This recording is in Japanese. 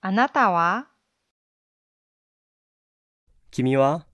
あなたは君は